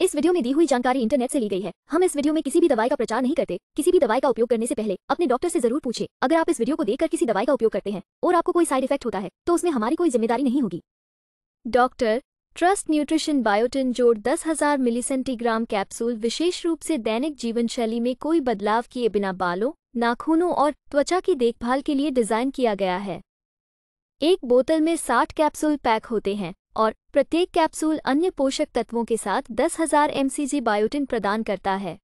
इस वीडियो में दी हुई जानकारी इंटरनेट से ली गई है हम इस वीडियो में किसी भी दवाई का प्रचार नहीं करते किसी भी दवाई का उपयोग करने से पहले अपने डॉक्टर से जरूर पूछे अगर आप इस वीडियो को देखकर किसी दवाई का उपयोग करते हैं और आपको कोई साइड इफेक्ट होता है तो उसमें हमारी कोई जिम्मेदारी नहीं होगी डॉक्टर ट्रस्ट न्यूट्रिशन बायोटिन जोड़ दस हजार मिलीसेंटीग्राम कैप्सूल विशेष रूप से दैनिक जीवन शैली में कोई बदलाव किए बिना बालों नाखूनों और त्वचा की देखभाल के लिए डिजाइन किया गया है एक बोतल में 60 कैप्सूल पैक होते हैं और प्रत्येक कैप्सूल अन्य पोषक तत्वों के साथ 10,000 हजार बायोटिन प्रदान करता है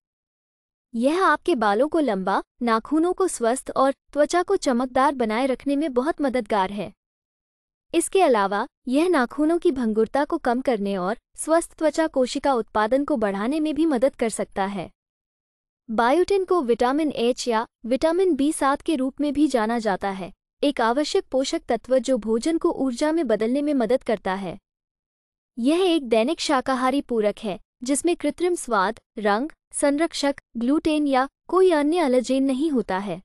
यह आपके बालों को लंबा नाखूनों को स्वस्थ और त्वचा को चमकदार बनाए रखने में बहुत मददगार है इसके अलावा यह नाखूनों की भंगुरता को कम करने और स्वस्थ त्वचा कोशिका उत्पादन को बढ़ाने में भी मदद कर सकता है बायोटिन को विटामिन एच या विटामिन बी सात के रूप में भी जाना जाता है एक आवश्यक पोषक तत्व जो भोजन को ऊर्जा में बदलने में मदद करता है यह एक दैनिक शाकाहारी पूरक है जिसमें कृत्रिम स्वाद रंग संरक्षक ग्लूटेन या कोई अन्य अलर्जेन नहीं होता है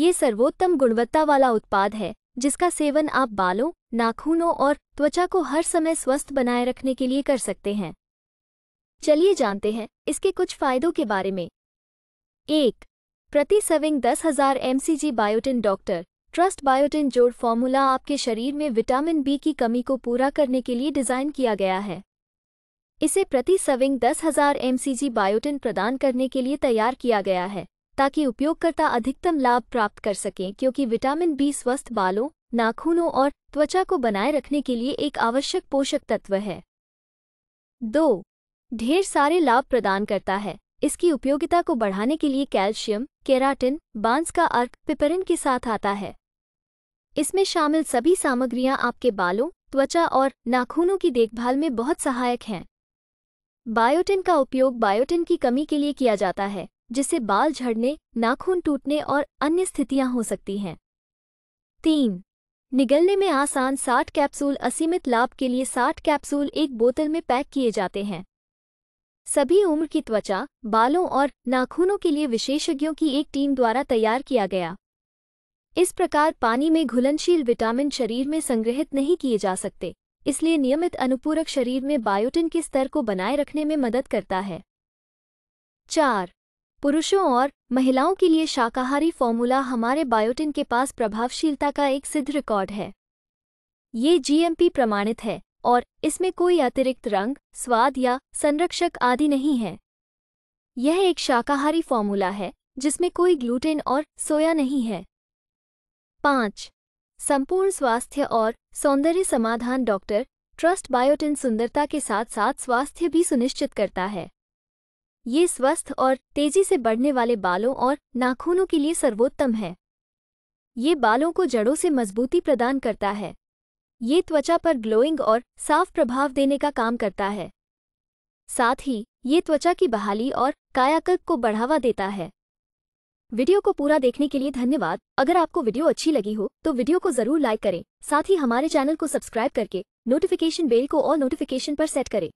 ये सर्वोत्तम गुणवत्ता वाला उत्पाद है जिसका सेवन आप बालों नाखूनों और त्वचा को हर समय स्वस्थ बनाए रखने के लिए कर सकते हैं चलिए जानते हैं इसके कुछ फायदों के बारे में एक प्रति सविंग दस हजार mcg biotin doctor trust biotin जोड़ फॉर्मूला आपके शरीर में विटामिन बी की कमी को पूरा करने के लिए डिज़ाइन किया गया है इसे प्रति सविंग दस हजार एमसीजी बायोटिन प्रदान करने के लिए तैयार किया गया है ताकि उपयोगकर्ता अधिकतम लाभ प्राप्त कर सकें क्योंकि विटामिन बी स्वस्थ बालों नाखूनों और त्वचा को बनाए रखने के लिए एक आवश्यक पोषक तत्व है दो ढेर सारे लाभ प्रदान करता है इसकी उपयोगिता को बढ़ाने के लिए कैल्शियम केराटिन बांस का अर्क पिपरिन के साथ आता है इसमें शामिल सभी सामग्रियां आपके बालों त्वचा और नाखूनों की देखभाल में बहुत सहायक हैं बायोटिन का उपयोग बायोटिन की कमी के लिए किया जाता है जिससे बाल झड़ने नाखून टूटने और अन्य स्थितियां हो सकती हैं तीन निगलने में आसान 60 कैप्सूल असीमित लाभ के लिए 60 कैप्सूल एक बोतल में पैक किए जाते हैं सभी उम्र की त्वचा बालों और नाखूनों के लिए विशेषज्ञों की एक टीम द्वारा तैयार किया गया इस प्रकार पानी में घुलनशील विटामिन शरीर में संग्रहित नहीं किए जा सकते इसलिए नियमित अनुपूरक शरीर में बायोटिन के स्तर को बनाए रखने में मदद करता है चार पुरुषों और महिलाओं के लिए शाकाहारी फॉर्मूला हमारे बायोटिन के पास प्रभावशीलता का एक सिद्ध रिकॉर्ड है ये जीएमपी प्रमाणित है और इसमें कोई अतिरिक्त रंग स्वाद या संरक्षक आदि नहीं है यह एक शाकाहारी फॉर्मूला है जिसमें कोई ग्लूटेन और सोया नहीं है पाँच संपूर्ण स्वास्थ्य और सौंदर्य समाधान डॉक्टर ट्रस्ट बायोटिन सुंदरता के साथ साथ स्वास्थ्य भी सुनिश्चित करता है ये स्वस्थ और तेजी से बढ़ने वाले बालों और नाखूनों के लिए सर्वोत्तम है ये बालों को जड़ों से मजबूती प्रदान करता है ये त्वचा पर ग्लोइंग और साफ प्रभाव देने का काम करता है साथ ही ये त्वचा की बहाली और कायाकल्प को बढ़ावा देता है वीडियो को पूरा देखने के लिए धन्यवाद अगर आपको वीडियो अच्छी लगी हो तो वीडियो को जरूर लाइक करें साथ ही हमारे चैनल को सब्सक्राइब करके नोटिफिकेशन बेल को और नोटिफिकेशन पर सेट करें